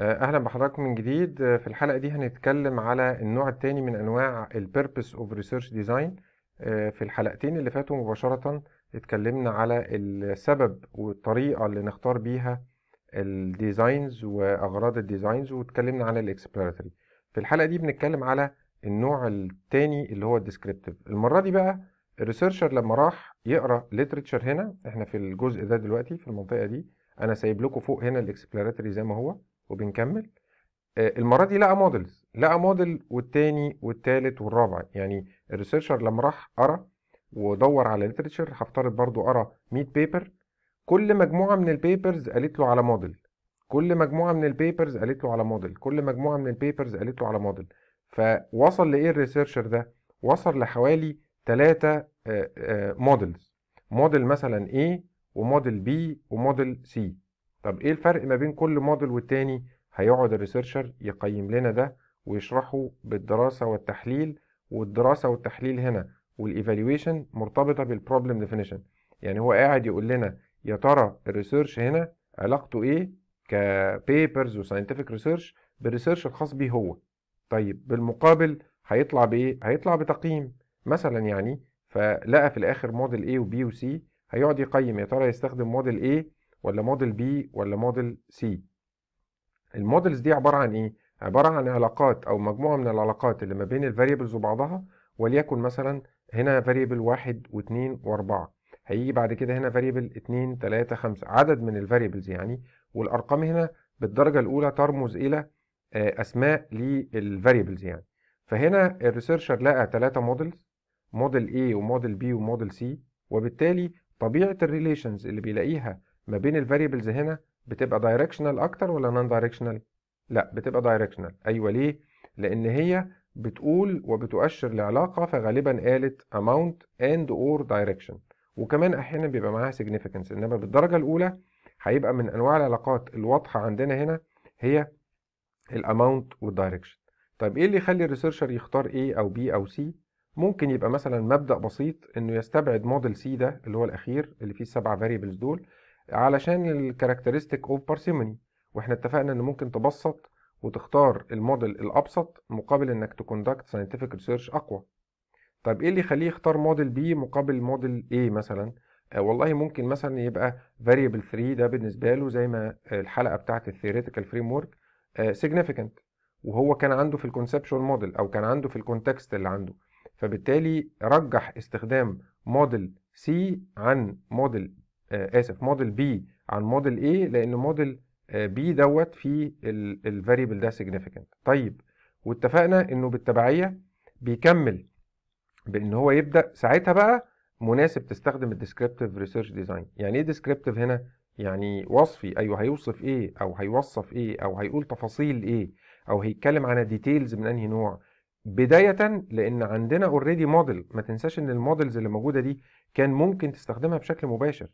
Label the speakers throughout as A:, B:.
A: آه، اهلا بحضراتكم من جديد آه، في الحلقه دي هنتكلم على النوع الثاني من انواع البيربس اوف ريسيرش ديزاين في الحلقتين اللي فاتوا مباشره اتكلمنا على السبب والطريقه اللي نختار بيها الديزاينز واغراض الديزاينز واتكلمنا عن الاكسبلوراتوري في الحلقه دي بنتكلم على النوع الثاني اللي هو الديسكريبتيف المره دي بقى الريسيرشر لما راح يقرا ليتريتشر هنا احنا في الجزء ده دلوقتي في المنطقه دي انا سايب لكم فوق هنا الاكسبلوراتوري زي ما هو وبنكمل آه، المره دي لقى موديلز لقى موديل والتاني والتالت والرابع يعني الريسيرشر لما راح قرا ودور على ليترشر هفترض برضو قرا 100 بيبر كل مجموعه من البيبرز قالت له على موديل كل مجموعه من البيبرز قالت له على موديل كل مجموعه من البيبرز قالت له على موديل فوصل لايه الريسيرشر ده وصل لحوالي 3 موديلز موديل مثلا A وموديل B وموديل C طب ايه الفرق ما بين كل موديل والتاني هيقعد الريسيرشر يقيم لنا ده ويشرحه بالدراسة والتحليل والدراسة والتحليل هنا والايفالويشن مرتبطة بالبروبلم ديفينيشن يعني هو قاعد يقول لنا يا ترى الريسيرش هنا علاقته ايه كبيبرز وساينتفك ريسيرش بالريسيرش الخاص بيه هو طيب بالمقابل هيطلع بايه هيطلع بتقييم مثلا يعني فلقى في الاخر موديل A وبي وسي هيقعد يقيم يا ترى يستخدم موديل A ولا موديل بي ولا موديل سي المودلز دي عباره عن ايه عباره عن علاقات او مجموعه من العلاقات اللي ما بين الفاريبلز وبعضها وليكن مثلا هنا فاريبل 1 و2 و4 هيجي بعد كده هنا فاريبل 2 3 5 عدد من الفاريبلز يعني والارقام هنا بالدرجة الاولى ترمز الى آه، اسماء للفاريبلز يعني فهنا الريسيرشر لقى ثلاثة موديلز موديل A وموديل B وموديل C وبالتالي طبيعة الريليشنز اللي بيلاقيها ما بين الفاريبلز هنا بتبقى دايركشنال اكتر ولا نون دايركشنال لا بتبقى دايركشنال ايوه ليه لان هي بتقول وبتؤشر لعلاقه فغالبا قالت amount and or direction وكمان احيانا بيبقى معاها significance انما بالدرجه الاولى هيبقى من انواع العلاقات الواضحه عندنا هنا هي الاماونت والدايركشن طيب ايه اللي يخلي الريسيرشر يختار A او بي او سي ممكن يبقى مثلا مبدا بسيط انه يستبعد موديل سي ده اللي هو الاخير اللي فيه السبع فاريبلز دول علشان الكاركترستيك اوف بارسيموني واحنا اتفقنا ان ممكن تبسط وتختار الموديل الابسط مقابل انك تكوندكت ساينتفك ريسيرش اقوى طب ايه اللي يخليه يختار موديل بي مقابل موديل ايه مثلا آه والله ممكن مثلا يبقى فاريبل 3 ده بالنسبه له زي ما الحلقه بتاعت الثيوريتيكال فريم ورك سيجنيفيكانت وهو كان عنده في الكونسبشوال موديل او كان عنده في الكونتكست اللي عنده فبالتالي رجح استخدام موديل سي عن موديل آه، اسف موديل بي عن موديل A لان موديل بي آه، دوت في الفاريبل ده سيجنيفيكانت طيب واتفقنا انه بالتبعيه بيكمل بان هو يبدا ساعتها بقى مناسب تستخدم الديسكريبتيف ريسيرش ديزاين يعني ايه ديسكريبتيف هنا يعني وصفي ايوه هيوصف ايه او هيوصف ايه او هيقول تفاصيل ايه او هيتكلم على ديتيلز من انهي نوع بداية لأن عندنا اوريدي موديل ما تنساش إن الموديلز اللي موجودة دي كان ممكن تستخدمها بشكل مباشر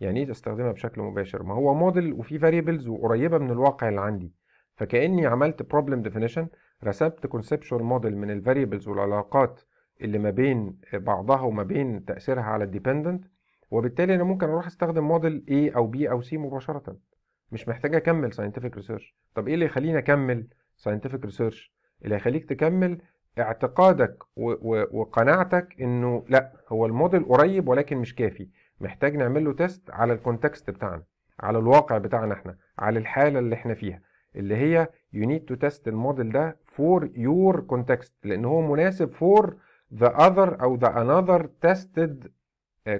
A: يعني ايه تستخدمها بشكل مباشر ما هو موديل وفيه فاريبلز وقريبه من الواقع اللي عندي فكاني عملت بروبلم ديفينيشن رسمت كونسبشوال موديل من الفاريبلز والعلاقات اللي ما بين بعضها وما بين تاثيرها على الديبندنت وبالتالي انا ممكن اروح استخدم موديل A او B او C مباشره مش محتاج اكمل ساينتفك ريسيرش طب ايه اللي يخليني اكمل ساينتفك ريسيرش اللي هيخليك تكمل اعتقادك وقناعتك انه لا هو الموديل قريب ولكن مش كافي محتاج نعمل له تيست على الكونتكست بتاعنا على الواقع بتاعنا احنا على الحاله اللي احنا فيها اللي هي يو نيد تو تيست الموديل ده فور يور كونتكست لان هو مناسب فور ذا اذر او ذا انذر تيستد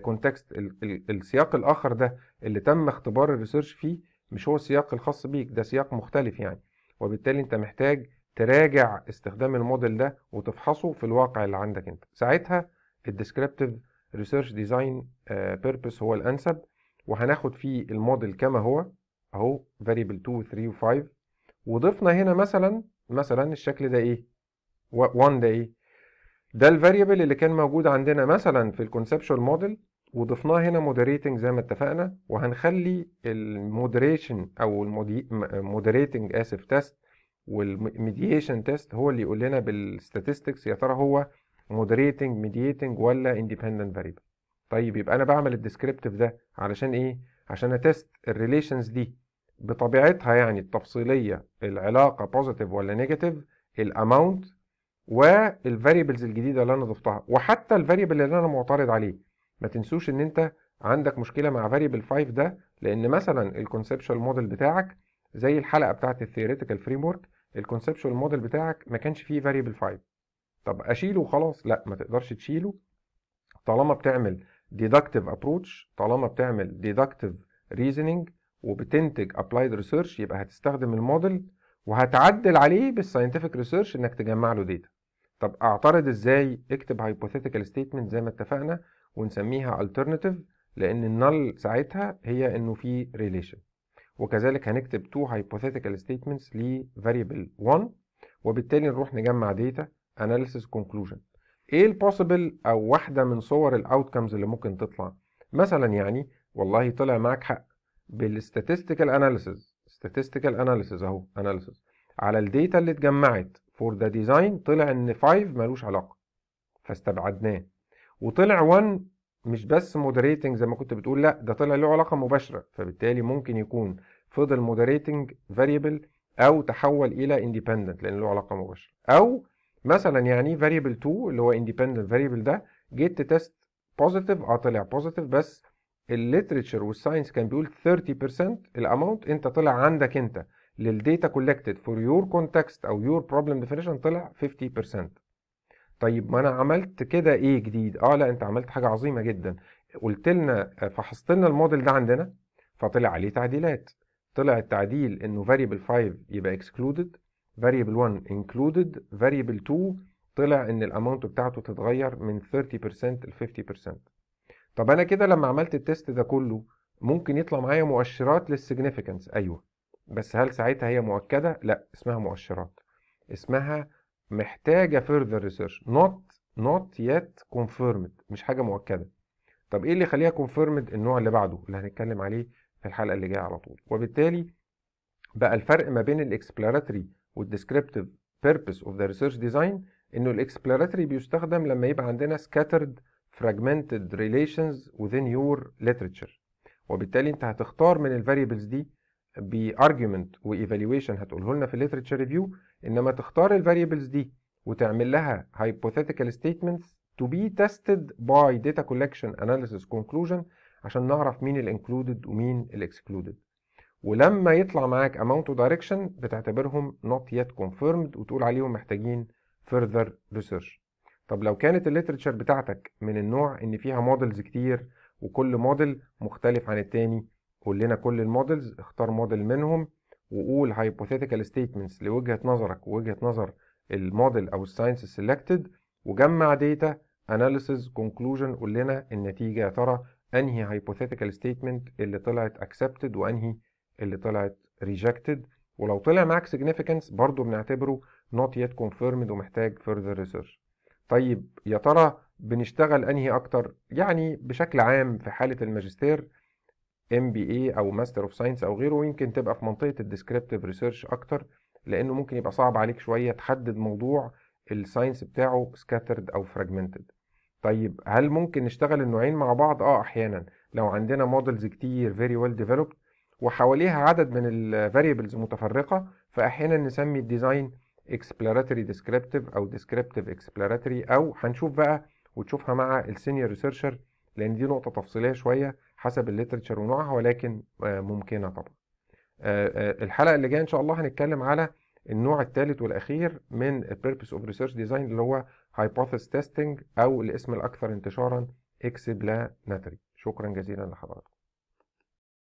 A: كونتكست السياق الاخر ده اللي تم اختبار الريسيرش فيه مش هو السياق الخاص بيك ده سياق مختلف يعني وبالتالي انت محتاج تراجع استخدام الموديل ده وتفحصه في الواقع اللي عندك انت ساعتها الديسكريبتيف ريسيرش ديزاين بيربس هو الانسب وهناخد فيه الموديل كما هو اهو فاريبل 2 3 و5 وضفنا هنا مثلا مثلا الشكل ده ايه 1 ده ايه ده الفاريبل اللي كان موجود عندنا مثلا في الكونسبشوال موديل وضفناه هنا مودريتنج زي ما اتفقنا وهنخلي المودريشن او المودريتنج اسف تيست والميديشن تيست هو اللي يقول لنا بالستاتستكس يا ترى هو moderating mediating ولا independent variable طيب يبقى انا بعمل الديسكريبتيف ده علشان ايه عشان اتست الريليشنز دي بطبيعتها يعني التفصيليه العلاقه بوزيتيف ولا نيجاتيف الاماونت والفاريبلز الجديده اللي انا ضفتها وحتى الفاريبل اللي انا معترض عليه ما تنسوش ان انت عندك مشكله مع فاريبل 5 ده لان مثلا الكونسبشوال موديل بتاعك زي الحلقه بتاعت الثيوريتيكال فريم ورك الكونسبشوال موديل بتاعك ما كانش فيه فاريبل 5 طب اشيله وخلاص لا ما تقدرش تشيله طالما بتعمل ديدكتيف ابروتش طالما بتعمل ديدكتيف ريزنينج وبتنتج ابلايد ريسيرش يبقى هتستخدم الموديل وهتعدل عليه بالساينتفك ريسيرش انك تجمع له داتا طب اعترض ازاي اكتب هايبوثيتيكال ستيتمنت زي ما اتفقنا ونسميها alternative لان النل ساعتها هي انه في ريليشن وكذلك هنكتب تو هايبوثيتيكال ستيتمنتس لفاريبل 1 وبالتالي نروح نجمع داتا اناليسيس كونكلوجن ايه البوسيبل او واحده من صور الاوتكمز اللي ممكن تطلع مثلا يعني والله طلع معاك حق بالستاتستيكال analysis statistical analysis اهو analysis على الداتا اللي اتجمعت for the design طلع ان 5 ملوش علاقه فاستبعدناه وطلع 1 مش بس moderating زي ما كنت بتقول لا ده طلع له علاقه مباشره فبالتالي ممكن يكون فضل moderating variable او تحول الى independent لان له علاقه مباشره او مثلا يعني variable 2 اللي هو independent variable ده جيت تيست بوزيتيف اه طلع بوزيتيف بس الليترشر والساينس كان بيقول 30% الاماونت انت طلع عندك انت للديتا كولكتد فور يور كونتكست او يور بروبلم ديفينيشن طلع 50% طيب ما انا عملت كده ايه جديد اه لا انت عملت حاجه عظيمه جدا قلت لنا آه، فحصت لنا الموديل ده عندنا فطلع عليه تعديلات طلع التعديل انه variable 5 يبقى excluded variable 1 included variable 2 طلع ان الاماونت بتاعته تتغير من 30% ل 50% طب انا كده لما عملت التيست ده كله ممكن يطلع معايا مؤشرات للسيجنيفيكانس ايوه بس هل ساعتها هي مؤكده لا اسمها مؤشرات اسمها محتاجه فيرذر ريسيرش نوت نوت yet كونفيرمد مش حاجه مؤكده طب ايه اللي يخليها كونفيرمد النوع اللي بعده اللي هنتكلم عليه في الحلقه اللي جايه على طول وبالتالي بقى الفرق ما بين الاكسبلوراتوري والديسكريبتيف بيربس اوف ذا ريسيرش ديزاين انه الاكسبلوراتوري بيستخدم لما يبقى عندنا سكاترد فراجمنتد ريليشنز وذين يور ليتريتشر وبالتالي انت هتختار من الفاريبلز دي بارجيومنت وايفالويشن هتقوله لنا في الليتريتشر ريفيو انما تختار الفاريبلز دي وتعمل لها هايبوثيتيكال ستيتمنتس تو بي تيستد باي داتا كولكشن اناليسيس كونكلوجن عشان نعرف مين الانكلودد ومين الاكسكلودد ولما يطلع معاك amount direction بتعتبرهم not yet confirmed وتقول عليهم محتاجين further research طب لو كانت الليترشر بتاعتك من النوع ان فيها مودلز كتير وكل موديل مختلف عن التاني قول لنا كل المودلز اختار موديل منهم وقول hypothetical statements لوجهة نظرك ووجهة نظر الموديل او الساينس السلكتد وجمع ديتا analysis conclusion قول لنا النتيجة يا ترى انهي hypothetical statement اللي طلعت accepted وانهي اللي طلعت ريجكتد ولو طلع معاك significance برضو بنعتبره نوت يت كونفيرمد ومحتاج فيرذر ريسيرش طيب يا ترى بنشتغل انهي اكتر يعني بشكل عام في حالة الماجستير ام اي او ماستر اوف ساينس او غيره يمكن تبقى في منطقة الديسكريبتيف ريسيرش اكتر لانه ممكن يبقى صعب عليك شوية تحدد موضوع الساينس بتاعه سكاترد او فراجمنتد طيب هل ممكن نشتغل النوعين مع بعض اه احيانا لو عندنا مودلز كتير فيري ويل ديفلوبد وحواليها عدد من الفاريبلز متفرقه فاحيانا نسمي الديزاين اكسبلوراتوري ديسكريبتيف او ديسكريبتيف اكسبلوراتوري او هنشوف بقى وتشوفها مع السينيور ريسيرشر لان دي نقطه تفصيليه شويه حسب الليترشر ونوعها ولكن آه، ممكنه طبعا آه، آه، الحلقه اللي جايه ان شاء الله هنتكلم على النوع الثالث والاخير من البيربس اوف ريسيرش ديزاين اللي هو هايبوثيس تيستنج او الاسم الاكثر انتشارا اكسبلاناتري شكرا جزيلا لحضراتكم